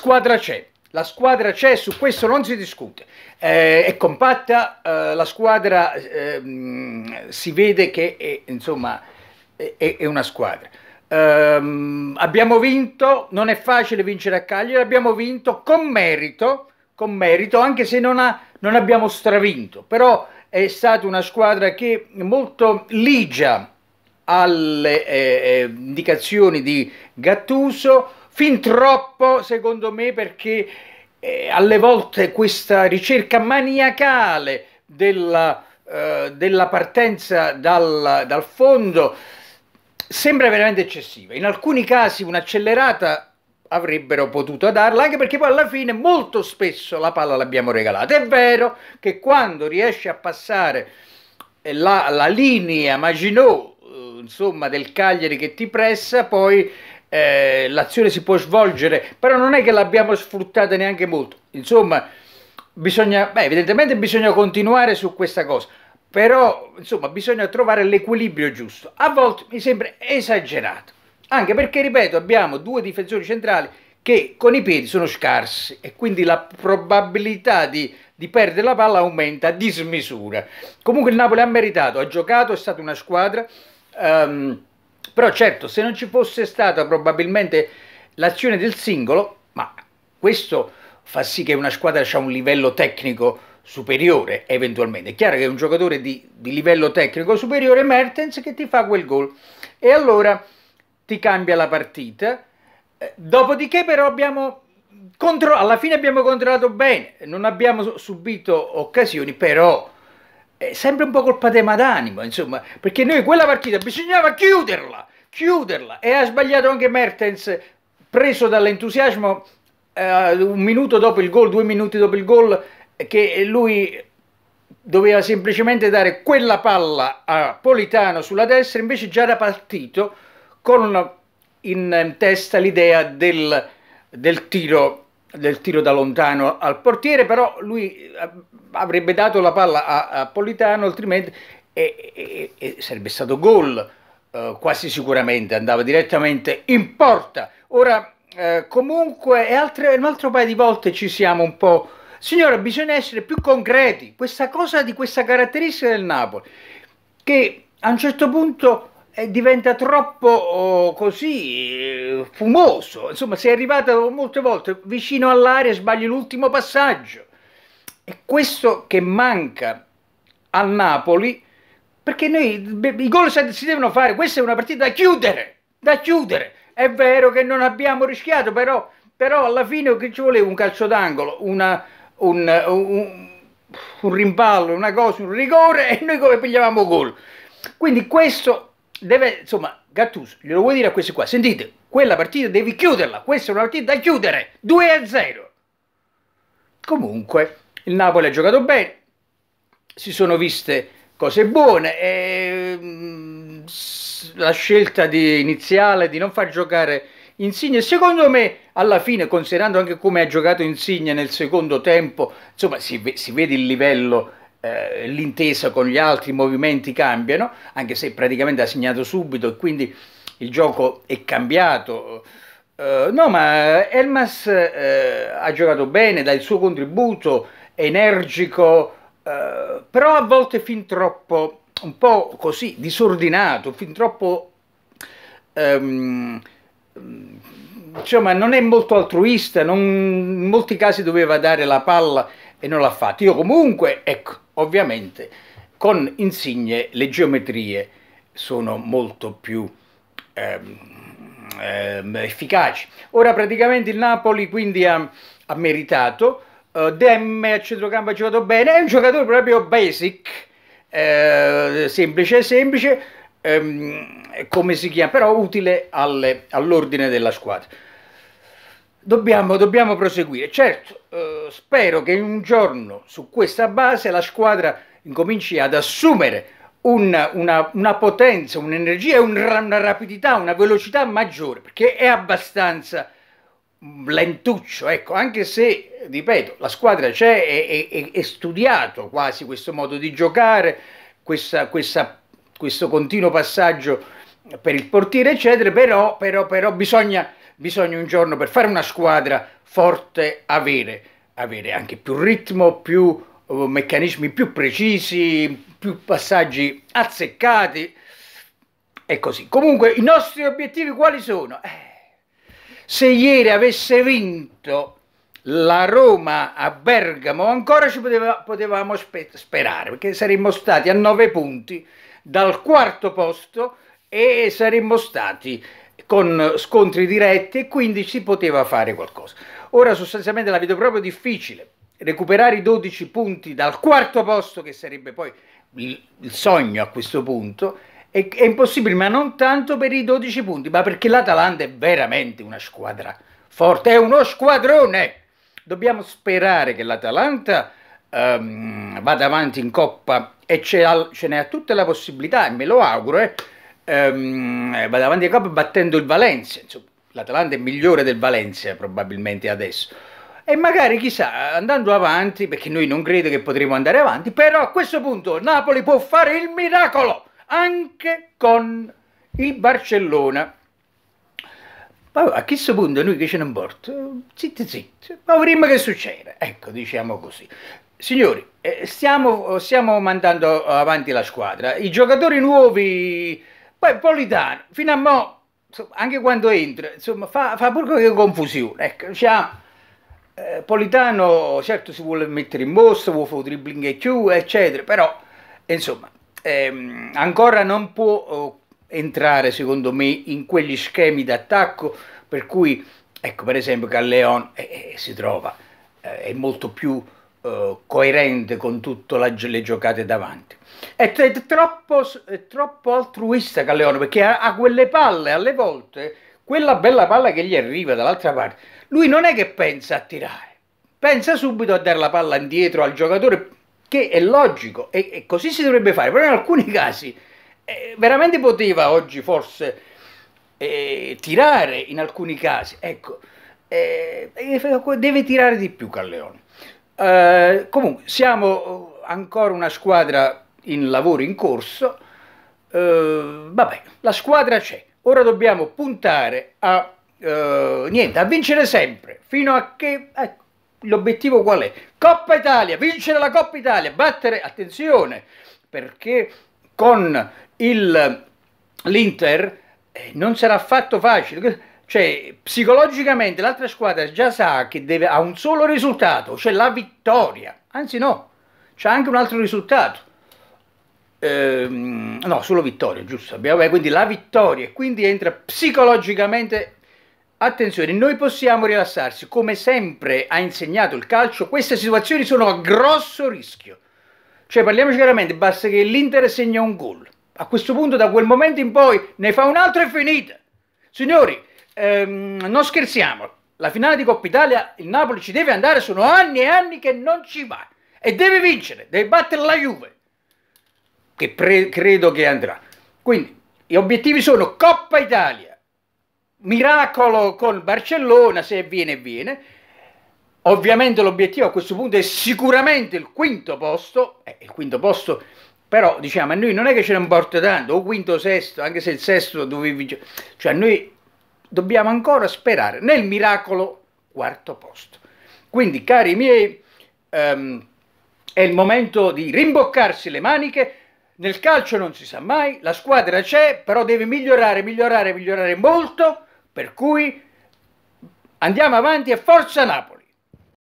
squadra c'è. La squadra c'è, su questo non si discute. Eh, è compatta, eh, la squadra eh, si vede che è, insomma, è, è una squadra. Ehm, abbiamo vinto, non è facile vincere a Cagliari, abbiamo vinto con merito, con merito anche se non, ha, non abbiamo stravinto, però è stata una squadra che molto ligia alle eh, eh, indicazioni di Gattuso, fin troppo secondo me perché eh, alle volte questa ricerca maniacale della, eh, della partenza dal, dal fondo sembra veramente eccessiva. In alcuni casi un'accelerata avrebbero potuto darla, anche perché poi alla fine molto spesso la palla l'abbiamo regalata. È vero che quando riesce a passare eh, la, la linea Maginot, eh, insomma, del Cagliari che ti pressa, poi eh, l'azione si può svolgere, però non è che l'abbiamo sfruttata neanche molto. Insomma, bisogna, beh, evidentemente bisogna continuare su questa cosa, però insomma, bisogna trovare l'equilibrio giusto. A volte mi sembra esagerato, anche perché, ripeto, abbiamo due difensori centrali che con i piedi sono scarsi e quindi la probabilità di, di, perdere la palla aumenta a dismisura. Comunque il Napoli ha meritato, ha giocato, è stata una squadra... Um, però certo, se non ci fosse stata probabilmente l'azione del singolo, ma questo fa sì che una squadra ha un livello tecnico superiore eventualmente. È chiaro che è un giocatore di, di livello tecnico superiore, Mertens, che ti fa quel gol. E allora ti cambia la partita. Eh, dopodiché però abbiamo contro- alla fine abbiamo controllato bene, non abbiamo subito occasioni, però è sempre un po' colpa di Madanimo, insomma, perché noi quella partita bisognava chiuderla, chiuderla, e ha sbagliato anche Mertens, preso dall'entusiasmo eh, un minuto dopo il gol, due minuti dopo il gol, che lui doveva semplicemente dare quella palla a Politano sulla destra, invece già era partito con in testa l'idea del, del tiro del tiro da lontano al portiere, però lui eh, avrebbe dato la palla a, a Politano, altrimenti e, e, e sarebbe stato gol eh, quasi sicuramente, andava direttamente in porta. Ora eh, comunque e altre, un altro paio di volte ci siamo un po'... Signora, bisogna essere più concreti, questa cosa di questa caratteristica del Napoli, che a un certo punto diventa troppo oh, così fumoso. Insomma, sei arrivato molte volte vicino all'aria e sbagli l'ultimo passaggio. E questo che manca al Napoli, perché noi i gol si devono fare. Questa è una partita da chiudere, da chiudere. È vero che non abbiamo rischiato, però, però alla fine che ci voleva un calcio d'angolo, un, un, un rimpallo, una cosa, un rigore e noi come pigliavamo gol. Quindi questo deve, insomma, Gattuso, glielo vuoi dire a questi qua, sentite, quella partita devi chiuderla, questa è una partita da chiudere, 2 0. Comunque, il Napoli ha giocato bene, si sono viste cose buone, e, mm, la scelta di, iniziale di non far giocare Insigne, secondo me alla fine, considerando anche come ha giocato Insigne nel secondo tempo, insomma si, si vede il livello eh, l'intesa con gli altri movimenti cambiano, anche se praticamente ha segnato subito e quindi il gioco è cambiato. Uh, no, ma Elmas uh, ha giocato bene, dà il suo contributo, energico, uh, però a volte fin troppo, un po' così, disordinato, fin troppo... Um, insomma, non è molto altruista, non, in molti casi doveva dare la palla e non l'ha fatto. Io comunque, ecco, ovviamente con Insigne le geometrie sono molto più ehm, ehm, efficaci. Ora praticamente il Napoli quindi ha, ha meritato, uh, Demme a centrocampo ha giocato bene, è un giocatore proprio basic, eh, semplice, semplice, ehm, come si chiama, però utile all'ordine della squadra. Dobbiamo, dobbiamo, proseguire. Certo, eh, spero che un giorno su questa base la squadra incominci ad assumere una, una, una potenza, un'energia, una rapidità, una velocità maggiore, perché è abbastanza mm, lentuccio, ecco, anche se, ripeto, la squadra c'è e è, è, studiato quasi questo modo di giocare, questa, questa, questo continuo passaggio per il portiere, eccetera, però, però, però bisogna bisogna un giorno per fare una squadra forte avere, avere anche più ritmo, più eh, meccanismi più precisi, più passaggi azzeccati e così. Comunque i nostri obiettivi quali sono? Eh, se ieri avesse vinto la Roma a Bergamo ancora ci poteva, potevamo spe sperare perché saremmo stati a 9 punti dal quarto posto e saremmo stati con scontri diretti e quindi si poteva fare qualcosa. Ora sostanzialmente la vedo proprio difficile. Recuperare i 12 punti dal quarto posto, che sarebbe poi il, il sogno a questo punto, è, è, impossibile, ma non tanto per i 12 punti, ma perché l'Atalanta è veramente una squadra forte, è uno squadrone. Dobbiamo sperare che l'Atalanta um, vada avanti in coppa e ce, ce n'è tutta la possibilità, e me lo auguro, eh, ehm, va davanti ai Coppa battendo il Valencia, insomma, l'Atalanta è migliore del Valencia probabilmente adesso. E magari chissà, andando avanti, perché noi non credo che potremo andare avanti, però a questo punto Napoli può fare il miracolo anche con il Barcellona. Ma a questo punto noi che ce ne importa, zitti zitti, ma prima che succede, ecco diciamo così. Signori, eh, stiamo, stiamo mandando avanti la squadra, i giocatori nuovi poi Politano, fino a mo', insomma, anche quando entra, insomma, fa, fa pure qualche confusione. Ecco, cioè, eh, Politano certo si vuole mettere in mostra, vuole fare dribbling e chiù, eccetera, però insomma, ehm, ancora non può oh, entrare secondo me in quegli schemi d'attacco per cui, ecco per esempio, Calleon eh, eh, si trova, eh, è molto più eh, coerente con tutte le giocate davanti. È, è, troppo, è troppo altruista Calleone perché ha, ha quelle palle alle volte, quella bella palla che gli arriva dall'altra parte, lui non è che pensa a tirare, pensa subito a dare la palla indietro al giocatore che è logico e, e, così si dovrebbe fare, però in alcuni casi eh, veramente poteva oggi forse eh, tirare in alcuni casi, ecco, eh, deve tirare di più Calleone. Eh, comunque, siamo ancora una squadra in lavoro in corso, eh, vabbè, la squadra c'è, ora dobbiamo puntare a, eh, niente, a vincere sempre, fino a che... Ecco, l'obiettivo qual è? Coppa Italia, vincere la Coppa Italia, battere, attenzione, perché con l'Inter eh, non sarà affatto facile. Cioè, psicologicamente l'altra squadra già sa che deve, ha un solo risultato, cioè la vittoria. Anzi no, c'è anche un altro risultato. Ehm, no, solo vittoria, giusto? Abbiamo, eh, quindi la vittoria, quindi entra psicologicamente Attenzione, noi possiamo rilassarsi, come sempre ha insegnato il calcio, queste situazioni sono a grosso rischio. Cioè, parliamoci chiaramente, basta che l'Inter segna un gol. A questo punto, da quel momento in poi, ne fa un altro e finita. Signori, ehm, non scherziamo, la finale di Coppa Italia, il Napoli ci deve andare, sono anni e anni che non ci va e deve vincere, deve battere la Juve, che credo che andrà. Quindi gli obiettivi sono Coppa Italia, miracolo con Barcellona se viene viene, ovviamente l'obiettivo a questo punto è sicuramente il quinto posto, eh, il quinto posto però diciamo a noi non è che ce ne importa tanto, o quinto o sesto, anche se il sesto dovevi... cioè a noi dobbiamo ancora sperare nel miracolo quarto posto. Quindi, cari miei, ehm, è il momento di rimboccarsi le maniche. Nel calcio non si sa mai, la squadra c'è, però deve migliorare, migliorare, migliorare molto, per cui andiamo avanti e forza Napoli!